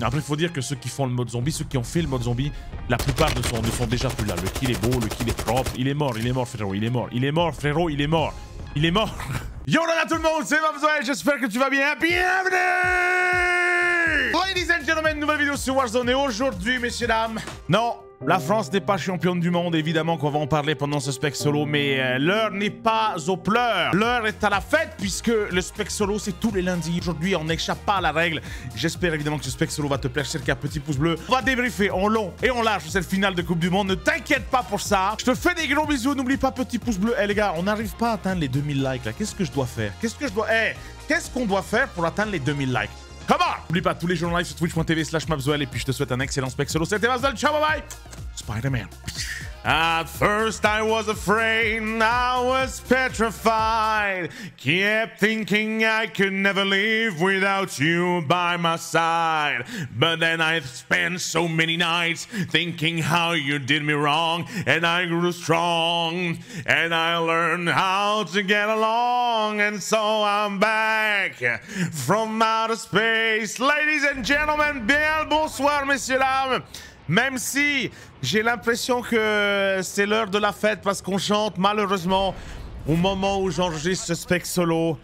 Après, il faut dire que ceux qui font le mode zombie, ceux qui ont fait le mode zombie, la plupart ne sont, ne sont déjà plus là. Le kill est beau, le kill est propre. Il est mort, il est mort, frérot, il est mort, il est mort, frérot, il est mort. Il est mort. Yo, là, tout le monde, c'est Mamzoel, j'espère que tu vas bien. Bienvenue Ladies and gentlemen, nouvelle vidéo sur Warzone. Et aujourd'hui, messieurs, dames, non, la France n'est pas championne du monde, évidemment qu'on va en parler pendant ce spec solo, mais euh, l'heure n'est pas aux pleurs. L'heure est à la fête puisque le spec solo c'est tous les lundis. Aujourd'hui, on n'échappe pas à la règle. J'espère évidemment que ce spec solo va te plaire, c'est petit pouce bleu. On va débriefer en long et en large cette finale de Coupe du Monde. Ne t'inquiète pas pour ça. Je te fais des gros bisous. N'oublie pas petit pouce bleu. Eh les gars, on n'arrive pas à atteindre les 2000 likes là. Qu'est-ce que je dois faire Qu'est-ce que je dois Eh, qu'est-ce qu'on doit faire pour atteindre les 2000 likes Come on N'oublie pas tous les jours en live sur twitch.tv slash mapzoel et puis je te souhaite un excellent spec solo. C'était Mazal, ciao, bye bye Spider Man. At first I was afraid, I was petrified. Kept thinking I could never live without you by my side. But then I spent so many nights thinking how you did me wrong, and I grew strong, and I learned how to get along, and so I'm back from outer space. Ladies and gentlemen, bien bonsoir, messieurs dames. Même si j'ai l'impression que c'est l'heure de la fête parce qu'on chante malheureusement au moment où j'enregistre ce spec solo.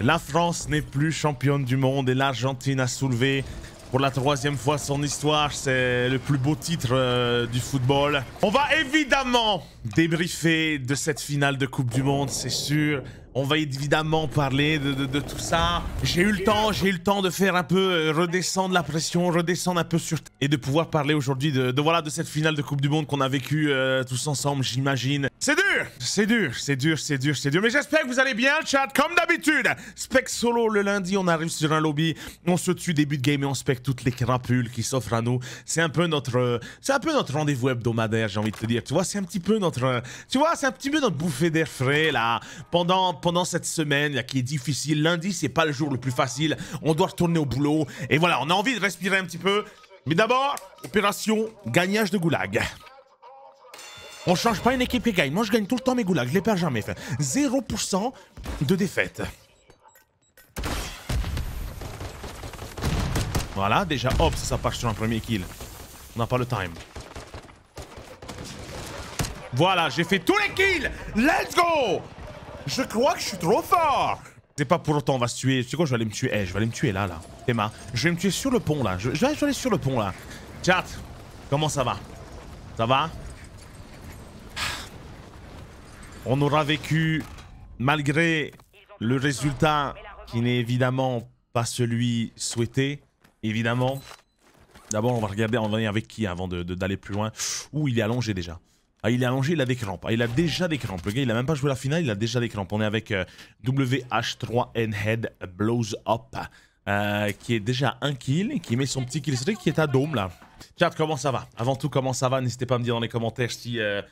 La France n'est plus championne du monde et l'Argentine a soulevé pour la troisième fois son histoire, c'est le plus beau titre euh, du football. On va évidemment débriefer de cette finale de Coupe du Monde, c'est sûr. On va évidemment parler de, tout ça. J'ai eu le temps, j'ai eu le temps de faire un peu euh, redescendre la pression, redescendre un peu sur et de pouvoir parler aujourd'hui de, voilà de cette finale de Coupe du Monde qu'on a vécue euh, tous ensemble, j'imagine. C'est dur, c'est dur, c'est dur, c'est dur, c'est dur. Mais j'espère que vous allez bien, chat, comme d'habitude. Spec solo le lundi, on arrive sur un lobby, on se tue début de game et on spec toutes les crapules qui s'offrent à nous. C'est un peu notre, euh, c'est un peu notre rendez-vous hebdomadaire, j'ai envie de te dire. Tu vois, c'est un petit peu notre, tu vois, c'est un petit peu notre bouffée d'air frais là pendant pendant cette semaine qui est difficile. Lundi, c'est pas le jour le plus facile. On doit retourner au boulot. Et voilà, on a envie de respirer un petit peu. Mais d'abord, opération gagnage de goulag. On change pas une équipe qui gagne. Moi, je gagne tout le temps mes goulags. Je les perds jamais. 0% de défaite. Voilà, déjà, hop, ça part sur un premier kill. On n'a pas le time. Voilà, j'ai fait tous les kills Let's go je crois que je suis trop fort C'est pas pour autant, on va se tuer. Tu sais quoi, je vais aller me tuer. Eh, je vais aller me tuer là, là. Emma, je vais me tuer sur le pont là. Je, vais aller sur le pont là. Chat, comment ça va Ça va On aura vécu, malgré le résultat qui n'est évidemment pas celui souhaité, évidemment. D'abord, on va regarder, on va avec qui avant d'aller de, d'aller plus loin. Ouh, il est allongé déjà. Ah, il est allongé, il a des crampes. Ah, il a déjà des crampes. Le gars, il a même pas joué la finale, il a déjà des crampes. On est avec euh, WH3N Head Blows Up, euh, qui est déjà un kill, qui met son petit kill vrai qui est à Dôme là. Chat, comment ça va Avant tout, comment ça va N'hésitez pas à me dire dans les commentaires si euh,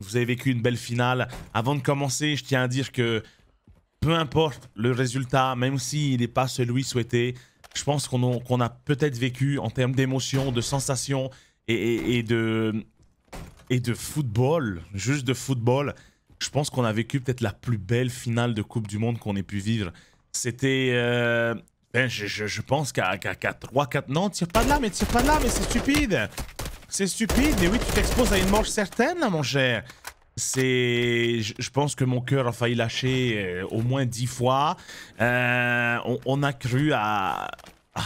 vous avez vécu une belle finale. Avant de commencer, je tiens à dire que peu importe le résultat, même s'il n'est pas celui souhaité, je pense qu'on a, peut-être vécu en termes d'émotions, de sensations et, et de, et de football, juste de football, je pense qu'on a vécu peut-être la plus belle finale de Coupe du Monde qu'on ait pu vivre. C'était. Euh, ben, je, pense qu'à qu 3, 4. Non, tire pas de là, mais tire pas de là, mais c'est stupide! C'est stupide, mais oui, tu t'exposes à une mort certaine, mon cher! C'est, je pense que mon cœur a failli lâcher euh, au moins dix fois. Euh, on, a cru à, ah,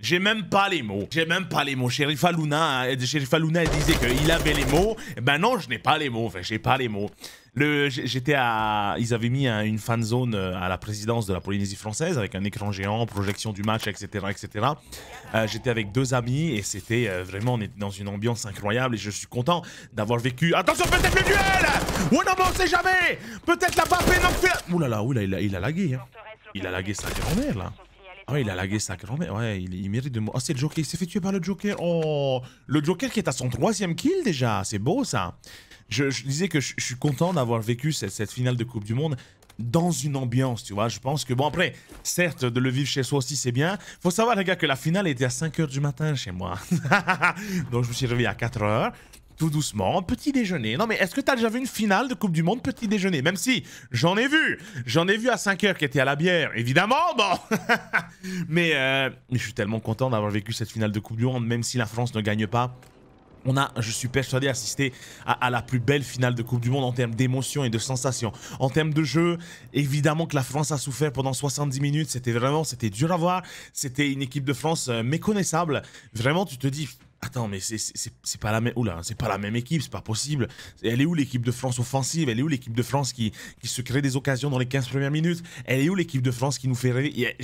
j'ai même pas les mots. J'ai même pas les mots. Sheriff Luna, hein, elle disait qu'il avait les mots. Eh ben non, je n'ai pas les mots. Enfin, j'ai pas les mots. Le, j'étais à, ils avaient mis hein, une fan zone euh, à la présidence de la Polynésie française avec un écran géant, projection du match, etc., etc. Euh, j'étais avec deux amis et c'était euh, vraiment, on était dans une ambiance incroyable et je suis content d'avoir vécu. Attention, peut-être le duel. Ouais, non, mais on sait jamais. Peut-être la Mbappé non Ouh là là, il a, il a lagué. Hein. Il a lagué sa grand-mère là ouais, ah, il a lagué sa grand-mère. Ouais, il, mérite de Oh, c'est le Joker. Il s'est fait tuer par le Joker. Oh, le Joker qui est à son troisième kill déjà. C'est beau ça. Je, disais que je, suis content d'avoir vécu cette, cette, finale de Coupe du Monde dans une ambiance, tu vois. Je pense que, bon, après, certes, de le vivre chez soi aussi, c'est bien. Faut savoir, les gars, que la finale était à 5h du matin chez moi. Donc, je me suis réveillé à 4h tout doucement, petit déjeuner. Non mais est-ce que t'as déjà vu une finale de Coupe du Monde petit déjeuner Même si j'en ai vu, j'en ai vu à 5 heures qui était à la bière, évidemment, bon mais, euh, je suis tellement content d'avoir vécu cette finale de Coupe du Monde, même si la France ne gagne pas. On a, je suis persuadé, assisté à, la plus belle finale de Coupe du Monde en termes d'émotion et de sensations. En termes de jeu, évidemment que la France a souffert pendant 70 minutes. C'était vraiment, c'était dur à voir. C'était une équipe de France euh, méconnaissable. Vraiment, tu te dis, Attends, mais c'est pas la même. c'est pas la même équipe, c'est pas possible. Elle est où l'équipe de France offensive Elle est où l'équipe de France qui, qui se crée des occasions dans les 15 premières minutes Elle est où l'équipe de France qui nous fait rêver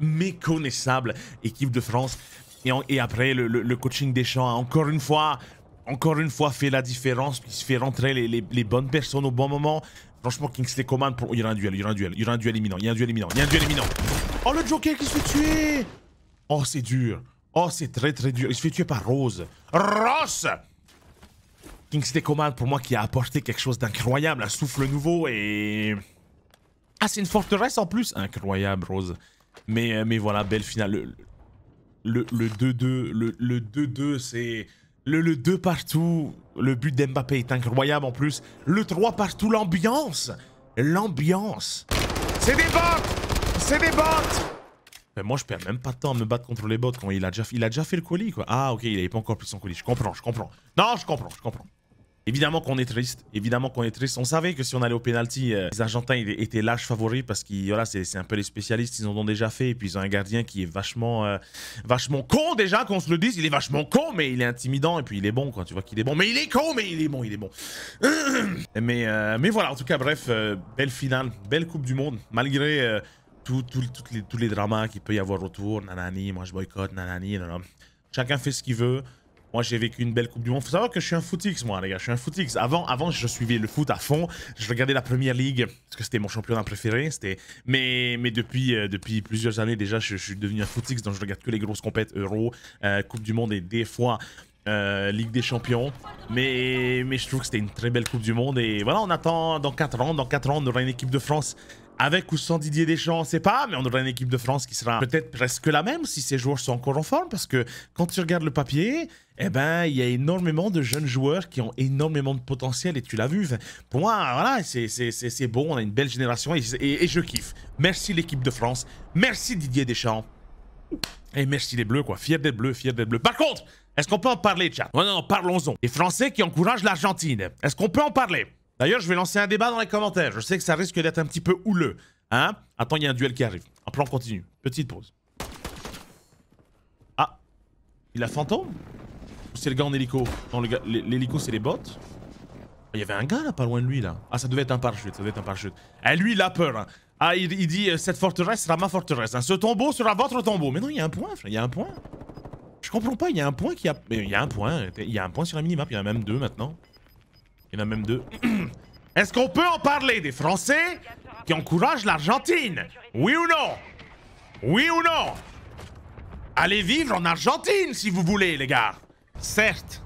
Méconnaissable équipe de France. Et, et après, le, le, coaching des champs a encore une fois, encore une fois fait la différence, se fait rentrer les, les, bonnes personnes au bon moment. Franchement, Kingsley Coman, pour... il y aura un duel, il y aura un duel, il y aura un duel imminent, il y a un duel imminent, il y a un duel imminent. Oh, le Joker qui se fait tuer Oh, c'est dur Oh, c'est très très dur. Il se fait tuer par Rose. Rose Kingsley Command pour moi, qui a apporté quelque chose d'incroyable, un souffle nouveau et... Ah, c'est une forteresse en plus Incroyable, Rose. Mais, euh, mais voilà, belle finale. Le 2-2, le 2-2, c'est... Le, le 2 partout, le but d'Mbappé est incroyable en plus. Le 3 partout, l'ambiance L'ambiance C'est des bottes C'est des bottes ben, moi, je perds même pas de temps à me battre contre les bottes quand il a déjà, il a déjà fait le colis, quoi. Ah, ok, il n'avait pas encore pris son colis. Je comprends, je comprends. Non, je comprends, je comprends. Évidemment qu'on est triste. Évidemment qu'on est triste. On savait que si on allait au penalty, euh, les Argentins étaient l'âge favori parce que voilà, c'est un peu les spécialistes, ils en ont déjà fait. Et puis ils ont un gardien qui est vachement, euh, vachement con déjà, qu'on se le dise. Il est vachement con, mais il est intimidant. Et puis il est bon, quoi. Tu vois qu'il est bon. Mais il est con, mais il est bon, il est bon. mais, euh, mais voilà, en tout cas, bref, belle finale, belle Coupe du Monde. Malgré tout, les, tous les dramas qu'il peut y avoir autour. Nanani, moi je boycotte, nanani, Chacun fait ce qu'il veut. Moi, j'ai vécu une belle Coupe du Monde. Faut savoir que je suis un footix, moi, les gars. Je suis un footix. Avant, avant, je suivais le foot à fond. Je regardais la Première Ligue parce que c'était mon championnat préféré. C'était. Mais, mais depuis, euh, depuis plusieurs années déjà, je, suis devenu un footix. Donc, je regarde que les grosses compètes, Euro, euh, Coupe du Monde et des fois euh, Ligue des Champions. Mais, mais je trouve que c'était une très belle Coupe du Monde. Et voilà, on attend dans 4 ans. Dans 4 ans, on aura une équipe de France avec ou sans Didier Deschamps, on ne sait pas, mais on aura une équipe de France qui sera peut-être presque la même si ces joueurs sont encore en forme, parce que quand tu regardes le papier, eh ben, il y a énormément de jeunes joueurs qui ont énormément de potentiel, et tu l'as vu. pour moi, voilà, c'est bon, on a une belle génération, et, je kiffe. Merci l'équipe de France, merci Didier Deschamps, et merci les Bleus, quoi. Fier des Bleus, fier des Bleus. Par contre, est-ce qu'on peut en parler, chat Non, non, parlons-en. Les Français qui encouragent l'Argentine, est-ce qu'on peut en parler D'ailleurs, je vais lancer un débat dans les commentaires. Je sais que ça risque d'être un petit peu houleux. Hein Attends, il y a un duel qui arrive. Un plan continue. Petite pause. Ah Il a fantôme Ou c'est le gars en hélico Non, l'hélico, c'est les bottes. Ah, il y avait un gars là, pas loin de lui là. Ah, ça devait être un parachute, ça devait être un parachute. Eh, lui, il a peur. Hein. Ah, il, dit euh, cette forteresse sera ma forteresse. Hein. Ce tombeau sera votre tombeau. Mais non, il y a un point, il y a un point. Je comprends pas, il y a un point qui a. Mais il y a un point, il y a un point sur la mini-map. il y en a même deux maintenant. Il y en a même deux. Est-ce qu'on peut en parler des Français qui encouragent l'Argentine Oui ou non Oui ou non Allez vivre en Argentine si vous voulez, les gars. Certes,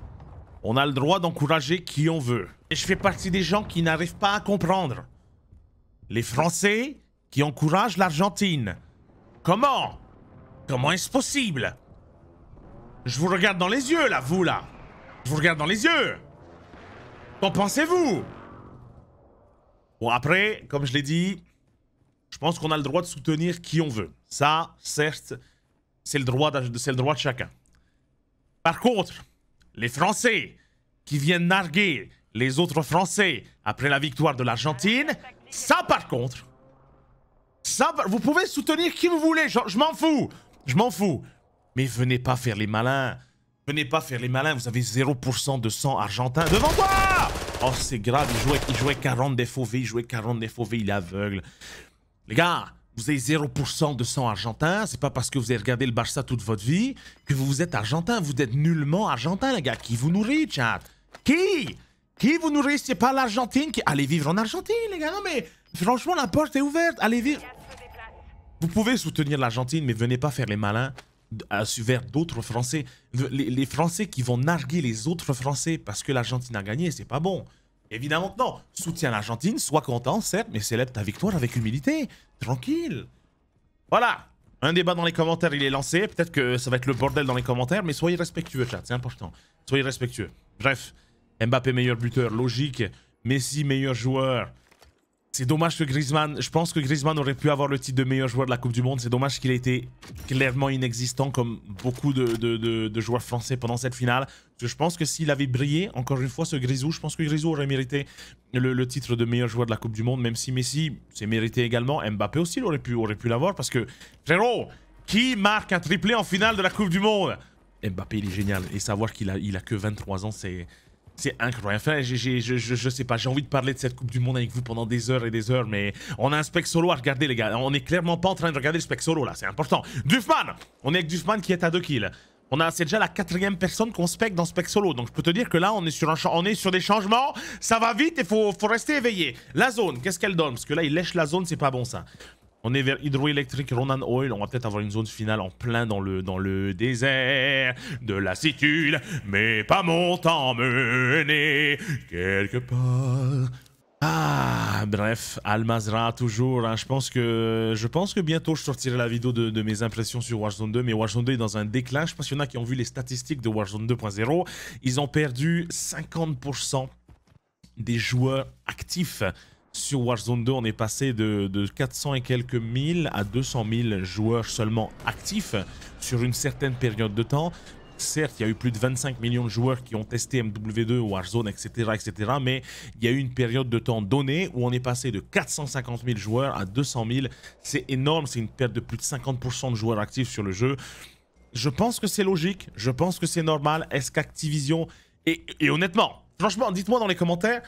on a le droit d'encourager qui on veut. Et je fais partie des gens qui n'arrivent pas à comprendre. Les Français qui encouragent l'Argentine. Comment Comment est-ce possible Je vous regarde dans les yeux, là, vous, là. Je vous regarde dans les yeux. Qu'en pensez-vous Bon, après, comme je l'ai dit, je pense qu'on a le droit de soutenir qui on veut. Ça, certes, c'est le, droit de, le droit de chacun. Par contre, les Français qui viennent narguer les autres Français après la victoire de l'Argentine, ça par contre, ça, vous pouvez soutenir qui vous voulez, je, je m'en fous, je m'en fous. Mais venez pas faire les malins, venez pas faire les malins, vous avez 0% de sang argentin devant moi Oh, c'est grave, il jouait, 40 v il jouait 40 v il est aveugle. Les gars, vous avez 0% de sang argentin, c'est pas parce que vous avez regardé le Barça toute votre vie que vous êtes argentin, vous êtes nullement argentin, les gars. Qui vous nourrit, chat Qui Qui vous nourrit C'est pas l'Argentine qui... Allez vivre en Argentine, les gars, mais... Franchement, la porte est ouverte, allez vivre... Vous pouvez soutenir l'Argentine, mais venez pas faire les malins vers d'autres Français. Les, Français qui vont narguer les autres Français parce que l'Argentine a gagné, c'est pas bon. Évidemment que non. Soutiens l'Argentine, sois content, certes, mais célèbre ta victoire avec humilité. Tranquille. Voilà. Un débat dans les commentaires, il est lancé. Peut-être que ça va être le bordel dans les commentaires, mais soyez respectueux, chat, c'est important. Soyez respectueux. Bref, Mbappé meilleur buteur, logique. Messi meilleur joueur. C'est dommage que Griezmann, je pense que Griezmann aurait pu avoir le titre de meilleur joueur de la Coupe du Monde. C'est dommage qu'il ait été clairement inexistant comme beaucoup de, joueurs français pendant cette finale. je pense que s'il avait brillé, encore une fois, ce Grisou, je pense que Grisou aurait mérité le, titre de meilleur joueur de la Coupe du Monde, même si Messi s'est mérité également. Mbappé aussi aurait pu, aurait pu l'avoir parce que, frérot, qui marque un triplé en finale de la Coupe du Monde Mbappé, il est génial. Et savoir qu'il a, il a que 23 ans, c'est c'est incroyable. Enfin, je, je, sais pas, j'ai envie de parler de cette Coupe du Monde avec vous pendant des heures et des heures, mais on a un spec solo à regarder, les gars. On est clairement pas en train de regarder le spec solo, là, c'est important. Duffman On est avec Duffman qui est à 2 kills. On a, c'est déjà la quatrième personne qu'on spec dans spec solo, donc je peux te dire que là, on est sur, un, on est sur des changements, ça va vite et faut, faut rester éveillé. La zone, qu'est-ce qu'elle donne Parce que là, il lèche la zone, c'est pas bon, ça. On est vers hydroélectrique, Ronan Oil. On va peut-être avoir une zone finale en plein dans le, dans le désert de la lassitude. Mais pas mon temps mené quelque part. Ah, bref, Almazra toujours. Hein. Je pense que je pense que bientôt je sortirai la vidéo de, mes impressions sur Warzone 2. Mais Warzone 2 est dans un déclin. Je pense qu'il y en a qui ont vu les statistiques de Warzone 2.0. Ils ont perdu 50% des joueurs actifs sur Warzone 2, on est passé de, 400 et quelques mille à 200 000 joueurs seulement actifs sur une certaine période de temps. Certes, il y a eu plus de 25 millions de joueurs qui ont testé MW2, Warzone, etc., etc. Mais il y a eu une période de temps donnée où on est passé de 450 000 joueurs à 200 000. C'est énorme, c'est une perte de plus de 50% de joueurs actifs sur le jeu. Je pense que c'est logique, je pense que c'est normal. Est-ce qu'Activision... et honnêtement, franchement, dites-moi dans les commentaires,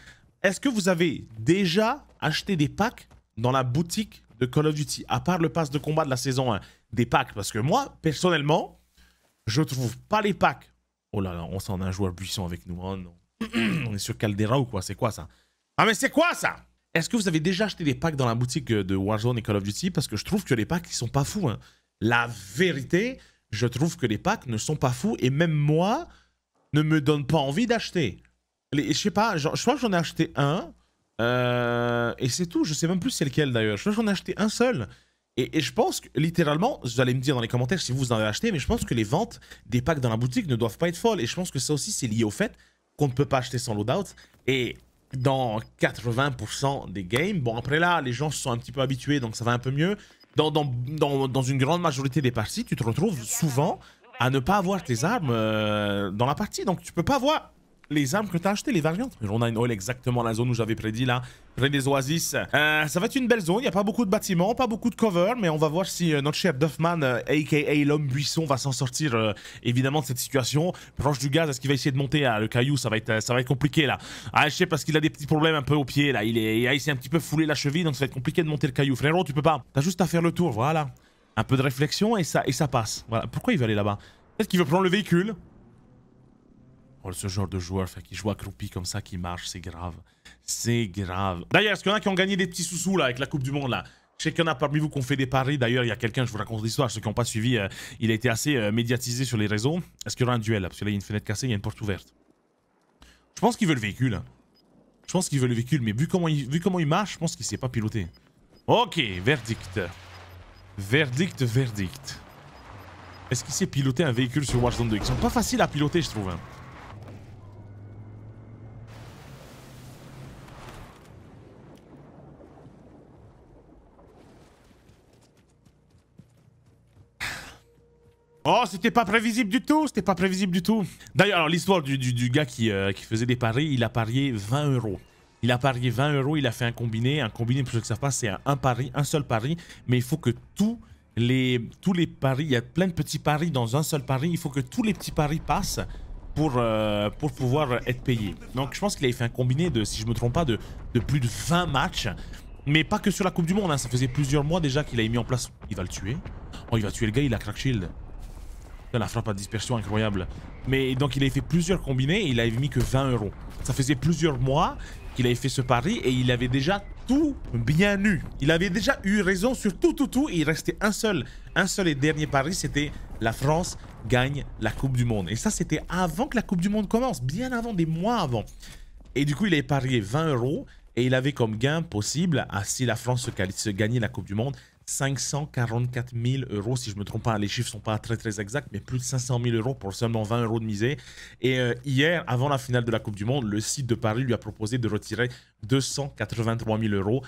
est-ce que vous avez déjà acheté des packs dans la boutique de Call of Duty, à part le pass de combat de la saison 1 Des packs, parce que moi, personnellement, je trouve pas les packs. Oh là là, on s'en a un joueur buisson avec nous. Hein, on est sur Caldera ou quoi C'est quoi ça Ah mais c'est quoi ça Est-ce que vous avez déjà acheté des packs dans la boutique euh, de Warzone et Call of Duty Parce que je trouve que les packs, ils sont pas fous. Hein. La vérité, je trouve que les packs ne sont pas fous. Et même moi, ne me donne pas envie d'acheter je sais pas, je crois que j'en ai acheté un. Euh, et c'est tout, je sais même plus c'est lequel d'ailleurs. Je crois que j'en ai acheté un seul. Et, je pense que, littéralement, vous allez me dire dans les commentaires si vous en avez acheté, mais je pense que les ventes des packs dans la boutique ne doivent pas être folles. Et je pense que ça aussi, c'est lié au fait qu'on ne peut pas acheter sans loadout. Et dans 80% des games, bon après là, les gens se sont un petit peu habitués, donc ça va un peu mieux. Dans, une grande majorité des parties, tu te retrouves souvent à ne pas avoir tes armes euh, dans la partie. Donc tu peux pas voir les armes que t'as achetées, les variantes. On a une hall exactement la zone où j'avais prédit là, près des oasis. Euh, ça va être une belle zone, il y a pas beaucoup de bâtiments, pas beaucoup de cover, mais on va voir si euh, notre chef Duffman, aka euh, l'homme buisson, va s'en sortir évidemment de cette situation. Proche du gaz, est-ce qu'il va essayer de monter à ah, le caillou ça va, être, ça va être compliqué là. Ah, parce qu'il a des petits problèmes un peu au pied là, il, est, il un petit peu foulé la cheville, donc ça va être compliqué de monter le caillou. Frérot, tu peux pas. T'as juste à faire le tour, voilà. Un peu de réflexion et ça, et ça passe. Voilà. Pourquoi il veut aller là-bas Peut-être qu'il veut prendre le véhicule. Oh, ce genre de joueur fait, qui joue accroupi comme ça, qui marche, c'est grave. C'est grave. D'ailleurs, est-ce qu'il y en a qui ont gagné des petits sous-sous là avec la Coupe du Monde là je sais qu'il y en a parmi vous qui ont fait des paris. D'ailleurs, il y a quelqu'un, je vous raconte l'histoire. Ceux qui n'ont pas suivi, euh, il a été assez euh, médiatisé sur les réseaux. Est-ce qu'il y aura un duel Parce que là, il y a une fenêtre cassée, il y a une porte ouverte. Je pense qu'il veut le véhicule. Hein. Je pense qu'il veut le véhicule, mais vu comment il, vu comment il marche, je pense qu'il ne sait pas piloter. Ok, verdict. Verdict, verdict. Est-ce qu'il sait piloter un véhicule sur Warzone 2 Ils sont pas faciles à piloter, je trouve. Hein. Oh, c'était pas prévisible du tout, c'était pas prévisible du tout. D'ailleurs, alors l'histoire du, du, gars qui, euh, qui, faisait des paris, il a parié 20 euros. Il a parié 20 euros, il a fait un combiné. Un combiné, pour ceux qui ne savent pas, c'est un, pari, un seul pari. Mais il faut que tous les, tous les paris, il y a plein de petits paris dans un seul pari. Il faut que tous les petits paris passent pour, euh, pour pouvoir être payé. Donc je pense qu'il avait fait un combiné de, si je me trompe pas, de, de plus de 20 matchs. Mais pas que sur la Coupe du Monde, hein. ça faisait plusieurs mois déjà qu'il avait mis en place. Il va le tuer. Oh, il va tuer le gars, il a crack shield la frappe à dispersion incroyable. Mais donc il avait fait plusieurs combinés et il avait mis que 20 euros. Ça faisait plusieurs mois qu'il avait fait ce pari et il avait déjà tout bien eu. Il avait déjà eu raison sur tout, tout, tout. il restait un seul, un seul et dernier pari, c'était la France gagne la Coupe du Monde. Et ça, c'était avant que la Coupe du Monde commence, bien avant, des mois avant. Et du coup, il avait parié 20 euros et il avait comme gain possible, à, ah, si la France se gagnait la Coupe du Monde, 544 000 euros, si je ne me trompe pas, les chiffres ne sont pas très très exacts, mais plus de 500 000 euros pour seulement 20 euros de misée. Et euh, hier, avant la finale de la Coupe du Monde, le site de Paris lui a proposé de retirer 283 000 euros.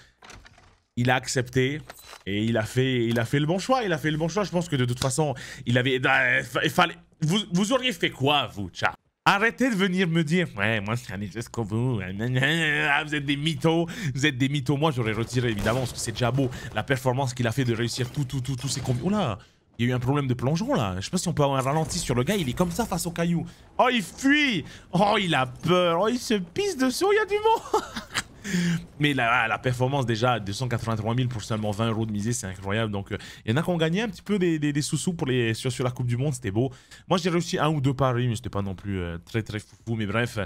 Il a accepté et il a fait, il a fait le bon choix. Il a fait le bon choix. Je pense que de toute façon, il avait, bah, fallait. Vous, vous auriez fait quoi, vous, chat Arrêtez de venir me dire Ouais, moi je suis un jusqu'au euh, bout. Ah, vous êtes des mythos. Vous êtes des mythos. Moi j'aurais retiré évidemment parce que c'est déjà beau. La performance qu'il a fait de réussir tout, tout, tout, tous ces combats. Oh là il y a eu un problème de plongeon là. Je sais pas si on peut avoir un ralenti sur le gars. Il est comme ça face au caillou. Oh, il fuit. Oh, il a peur. Oh, il se pisse dessus. Il y a du monde. Mais ah, la, performance déjà, 283 000 pour seulement 20 euros de misée, c'est incroyable. Donc euh, il y en a qui ont gagné un petit peu des, sous-sous pour les, sur, sur, la Coupe du Monde, c'était beau. Moi j'ai réussi un ou deux paris, mais c'était pas non plus euh, très très fou. Mais bref,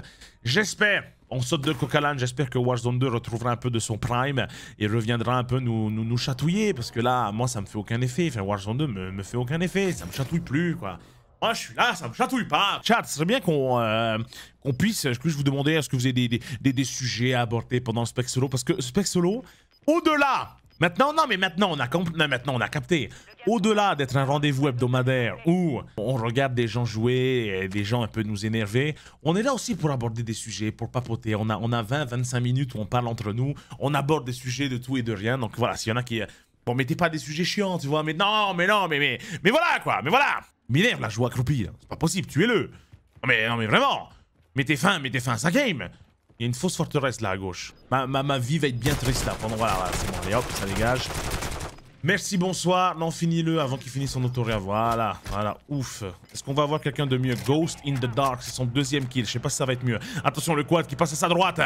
j'espère on saute de Cocalan, j'espère que Warzone 2 retrouvera un peu de son prime et reviendra un peu nous, nous, chatouiller parce que là, moi, ça me fait aucun effet. Enfin, Warzone 2 me fait aucun effet, ça me chatouille plus, quoi. Moi, ah, je suis là, ça me chatouille pas. Chat, ce serait bien qu'on euh, qu'on puisse. Je vous demander est-ce que vous avez des, des, des, sujets à aborder pendant le spec solo Parce que spec solo, au-delà. Maintenant, non, mais maintenant, on a, maintenant, on a capté. Au-delà d'être un rendez-vous hebdomadaire où on regarde des gens jouer, et des gens un peu nous énerver, on est là aussi pour aborder des sujets, pour papoter. On a, on a 20-25 minutes où on parle entre nous, on aborde des sujets de tout et de rien. Donc voilà, s'il y en a qui. Euh, bon, mettez pas des sujets chiants, tu vois, mais non, mais non, mais, mais, mais voilà quoi, mais voilà Miller, là, je vois C'est pas possible, tuez-le. Non mais, non mais vraiment Mettez fin, mettez fin à sa game Il y a une fausse forteresse là à gauche. Ma, ma, ma vie va être bien triste là. Pendant, voilà, c'est bon, allez hop, ça dégage. Merci, bonsoir. Non, finis-le avant qu'il finisse son autoréa. Voilà, voilà, ouf. Est-ce qu'on va avoir quelqu'un de mieux Ghost in the Dark, c'est son deuxième kill. Je sais pas si ça va être mieux. Attention, le quad qui passe à sa droite.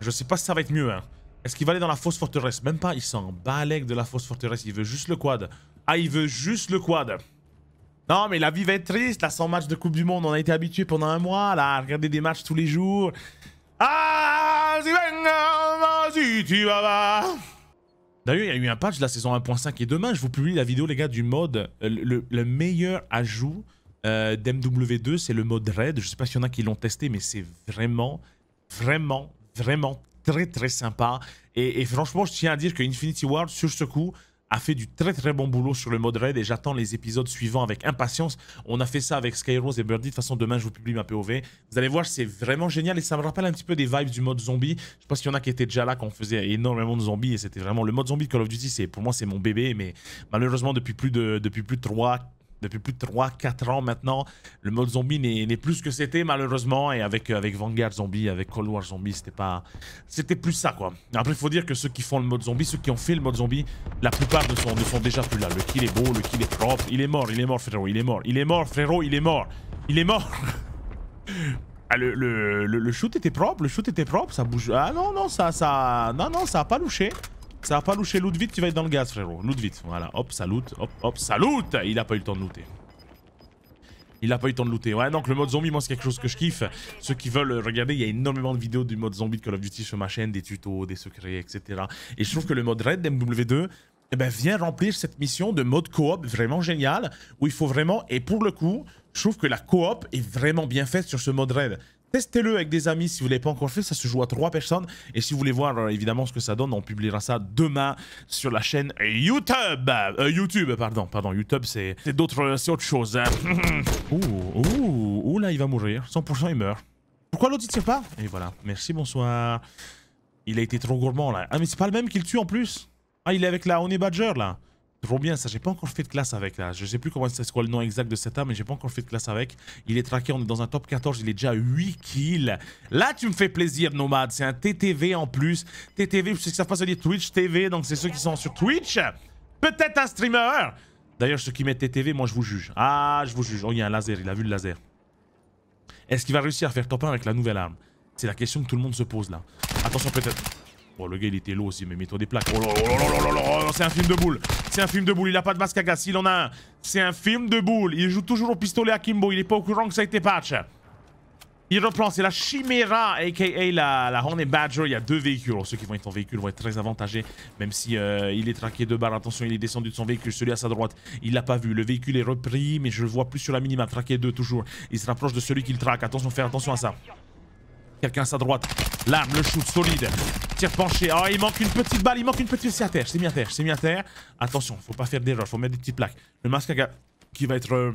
Je sais pas si ça va être mieux. Hein. Est-ce qu'il va aller dans la fausse forteresse Même pas, il s'en balègue de la fausse forteresse. Il veut juste le quad. Ah, il veut juste le quad. Non, mais la vie va être triste, là, 100 match de Coupe du Monde, on a été habitué pendant un mois, là, à regarder des matchs tous les jours. Ah, si tu vas D'ailleurs, il y a eu un patch de la saison 1.5 et demain, je vous publie la vidéo, les gars, du mode. Euh, le, meilleur ajout euh, d'MW2, c'est le mode raid. Je sais pas s'il y en a qui l'ont testé, mais c'est vraiment, vraiment, vraiment très, très sympa. Et, et franchement, je tiens à dire que Infinity World, sur ce coup, a fait du très très bon boulot sur le mode raid et j'attends les épisodes suivants avec impatience. On a fait ça avec Skyros et Birdie. De toute façon, demain, je vous publie ma POV. Vous allez voir, c'est vraiment génial et ça me rappelle un petit peu des vibes du mode zombie. Je pense qu'il y en a qui étaient déjà là quand on faisait énormément de zombies et c'était vraiment le mode zombie de Call of Duty. Pour moi, c'est mon bébé, mais malheureusement, depuis plus de, depuis plus de 3, depuis plus de 3-4 ans maintenant. Le mode zombie n'est plus ce que c'était malheureusement. Et avec, euh, avec Vanguard Zombie, avec Cold War Zombie, c'était pas... C'était plus ça quoi. Après il faut dire que ceux qui font le mode zombie, ceux qui ont fait le mode zombie, la plupart ne sont, ne sont déjà plus là. Le kill est beau, le kill est propre. Il est mort, il est mort frérot, il est mort. Il est mort frérot, il est mort. Il est mort Ah, le, le, le shoot était propre, le shoot était propre, ça bouge... Ah non, non, ça... ça... Non, non, ça a pas louché. Ça va pas loucher loot vite, tu vas être dans le gaz, frérot. Loot vite, voilà. Hop, ça loot. Hop, hop, ça loot Il a pas eu le temps de looter. Il a pas eu le temps de looter. Ouais, donc le mode zombie, moi, c'est quelque chose que je kiffe. Ceux qui veulent euh, regarder, il y a énormément de vidéos du mode zombie de Call of Duty sur ma chaîne, des tutos, des secrets, etc. Et je trouve que le mode raid dmw 2 eh ben, vient remplir cette mission de mode coop vraiment génial, où il faut vraiment, et pour le coup, je trouve que la coop est vraiment bien faite sur ce mode raid. Testez-le avec des amis si vous ne l'avez pas encore fait. Ça se joue à trois personnes. Et si vous voulez voir euh, évidemment ce que ça donne, on publiera ça demain sur la chaîne euh, YouTube. Euh, YouTube, pardon. Pardon, YouTube, c'est d'autres choses. Hein. ouh, ouh, ouh, là, il va mourir. 100%, il meurt. Pourquoi l'audit ne tire pas Et voilà. Merci, bonsoir. Il a été trop gourmand, là. Ah, mais c'est pas le même qu'il tue, en plus. Ah, il est avec la Honey Badger, là. Trop bien ça, j'ai pas encore fait de classe avec là. Je sais plus comment c'est quoi le nom exact de cet arme, mais j'ai pas encore fait de classe avec. Il est traqué, on est dans un top 14, il est déjà à 8 kills. Là tu me fais plaisir Nomad c'est un TTV en plus. TTV, je sais que ça passe à dire Twitch TV, donc c'est ceux qui sont sur Twitch. Peut-être un streamer D'ailleurs ceux qui mettent TTV, moi je vous juge. Ah je vous juge, oh il y a un laser, il a vu le laser. Est-ce qu'il va réussir à faire top 1 avec la nouvelle arme C'est la question que tout le monde se pose là. Attention peut-être... Oh le gars il était low aussi, mais mets-toi des plaques. Oh là oh, là oh, là oh, là là, c'est un film de boule. C'est un film de boule, il a pas de masque à gaz, il en a un. C'est un film de boule, il joue toujours au pistolet akimbo, il est pas au courant que ça a été patch. Il reprend, c'est la Chimera, aka la, la Hornet Badger. Il y a deux véhicules. ceux qui vont être en véhicule vont être très avantagés, même si euh, il est traqué de barre Attention, il est descendu de son véhicule. Celui à sa droite, il l'a pas vu. Le véhicule est repris, mais je le vois plus sur la minima, Traqué deux toujours. Il se rapproche de celui qu'il traque. Attention, faire attention à ça. Quelqu'un à sa droite. L'arme, le shoot solide. Tire penché. Oh, il manque une petite balle, il manque une petite. C'est à terre, c'est mis à terre, c'est mis à terre. Attention, faut pas faire d'erreur, faut mettre des petites plaques. Le masque qui va être. Euh,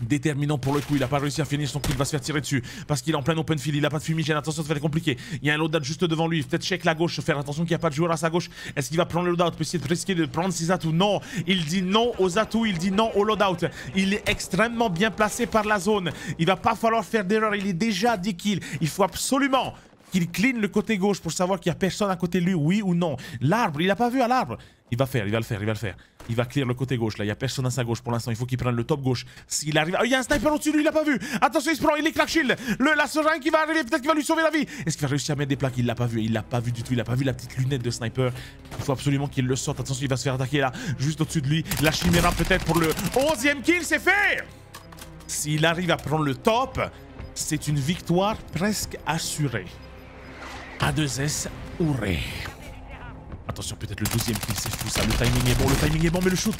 déterminant pour le coup. Il a pas réussi à finir son coup, il va se faire tirer dessus parce qu'il est en plein open field. Il a pas de fumigène, attention, ça va être compliqué. Il y a un loadout juste devant lui. Peut-être check la gauche, faire attention qu'il n'y a pas de joueur à sa gauche. Est-ce qu'il va prendre le loadout Peut essayer risquer de prendre ses atouts Non, il dit non aux atouts, il dit non au loadout. Il est extrêmement bien placé par la zone. Il va pas falloir faire d'erreur. Il est déjà 10 kills. Il faut absolument il clean le côté gauche pour savoir qu'il n'y a personne à côté de lui, oui ou non. L'arbre, il n'a pas vu à l'arbre. Il va faire, il va le faire, il va le faire. Il va clear le côté gauche, là. Il n'y a personne à sa gauche pour l'instant. Il faut qu'il prenne le top gauche. S'il arrive... Oh, il y a un sniper au-dessus lui, il l'a pas vu. Attention, il se prend, il est crack shield. Le, la seringue qui va arriver, peut-être qu'il va lui sauver la vie. Est-ce qu'il va réussir à mettre des plaques Il l'a pas vu, il l'a pas vu du tout. Il a pas vu la petite lunette de sniper. Il faut absolument qu'il le sorte. Attention, il va se faire attaquer là, juste au-dessus de lui. La chimera, peut-être pour le 11e kill, c'est fait S'il arrive à prendre le top, c'est une victoire presque assurée. A2S Ouré. Attention, peut-être le deuxième kill, c'est fou ça. Le timing est bon, le timing est bon, mais le shoot.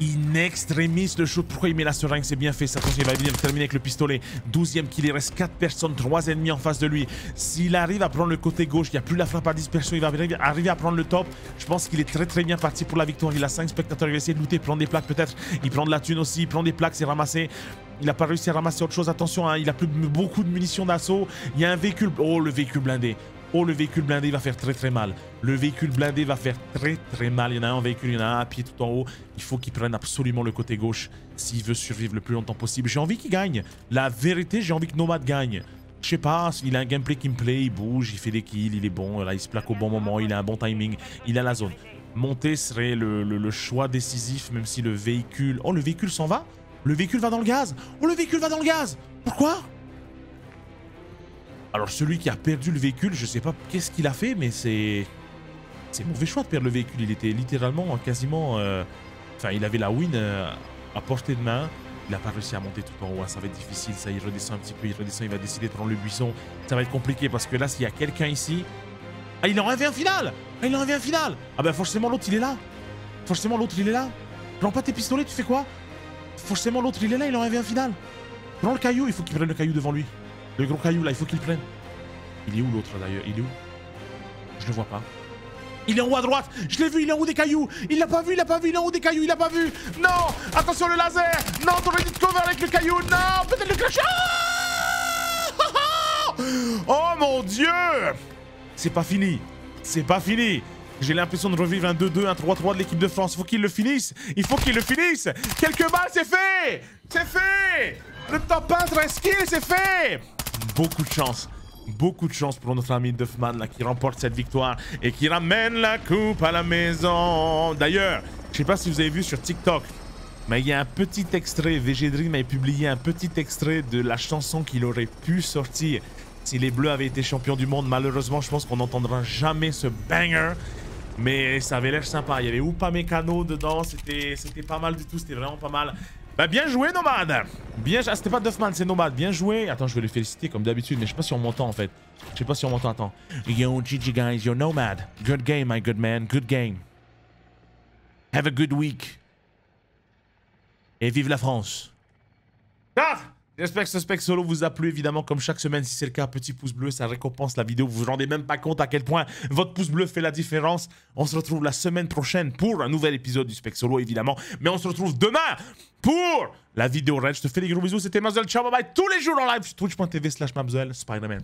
In extremis, le shoot. Pourquoi il met la seringue C'est bien fait. Ça il va terminer avec le pistolet. 12ème qu'il reste 4 personnes, 3 ennemis en face de lui. S'il arrive à prendre le côté gauche, il n'y a plus la frappe à dispersion. Il va arriver à prendre le top. Je pense qu'il est très très bien parti pour la victoire. Il a 5 spectateurs. Il va essayer de looter, prendre des plaques peut-être. Il prend de la thune aussi. Il prend des plaques, c'est ramassé. Il n'a pas réussi à ramasser autre chose. Attention, hein, il a plus beaucoup de munitions d'assaut. Il y a un véhicule. Oh, le véhicule blindé. Oh, le véhicule blindé va faire très très mal. Le véhicule blindé va faire très très mal. Il y en a un en véhicule, il y en a un à pied tout en haut. Il faut qu'il prenne absolument le côté gauche s'il veut survivre le plus longtemps possible. J'ai envie qu'il gagne. La vérité, j'ai envie que Nomad gagne. Je sais pas, il a un gameplay qui me plaît, il bouge, il fait des kills, il est bon, là il se plaque au bon moment, il a un bon timing, il a la zone. Monter serait le, le choix décisif, même si le véhicule... Oh, le véhicule s'en va Le véhicule va dans le gaz Oh, le véhicule va dans le gaz Pourquoi alors celui qui a perdu le véhicule, je sais pas qu'est-ce qu'il a fait, mais c'est c'est mauvais choix de perdre le véhicule. Il était littéralement quasiment, euh, enfin il avait la win euh, à portée de main. Il n'a pas réussi à monter tout en haut, hein. ça va être difficile, ça il redescend un petit peu, il redescend, il va décider de prendre le buisson. Ça va être compliqué parce que là s'il y a quelqu'un ici, ah il en avait un final, ah il en avait un final. Ah ben forcément l'autre il est là, forcément l'autre il est là. Prends pas tes pistolets, tu fais quoi Forcément l'autre il est là, il en un final. Prends le caillou, il faut qu'il prenne le caillou devant lui. Le gros caillou là, il faut qu'il prenne. Il est où l'autre d'ailleurs Il est où Je le vois pas. Il est en haut à droite Je l'ai vu, il est en haut des cailloux Il l'a pas vu, il l'a pas vu, il est en haut des cailloux, il l'a pas vu Non Attention le laser Non, dit de cover avec le caillou Non Peut-être le clash Oh mon dieu C'est pas fini C'est pas fini j'ai l'impression de revivre un 2-2, un 3-3 de l'équipe de France. Il Faut qu'il le finisse Il faut qu'il le finisse Quelques balles, c'est fait C'est fait Le top peintre c'est fait beaucoup de chance. Beaucoup de chance pour notre ami Duffman là, qui remporte cette victoire et qui ramène la coupe à la maison. D'ailleurs, je sais pas si vous avez vu sur TikTok, mais il y a un petit extrait, VG Dream a publié un petit extrait de la chanson qu'il aurait pu sortir si les Bleus avaient été champions du monde. Malheureusement, je pense qu'on n'entendra jamais ce banger. Mais ça avait l'air sympa. Il y avait Oupa Mécano dedans. C'était pas mal du tout. C'était vraiment pas mal. Bah bien joué Nomad Bien ah, c'était pas Duffman, c'est Nomad. bien joué Attends, je vais le féliciter comme d'habitude, mais je sais pas si on m'entend en fait. Je sais pas si on m'entend, attends. Yo, GG guys, You're Nomad. Good game, my good man, good game. Have a good week. Et vive la France. Ah J'espère que ce spec solo vous a plu, évidemment, comme chaque semaine. Si c'est le cas, petit pouce bleu, ça récompense la vidéo. Vous vous rendez même pas compte à quel point votre pouce bleu fait la différence. On se retrouve la semaine prochaine pour un nouvel épisode du spec solo, évidemment. Mais on se retrouve demain pour la vidéo Red. Je te fais des gros bisous. C'était Mazel. Ciao, bye Tous les jours en live sur twitch.tv slash Spider-Man.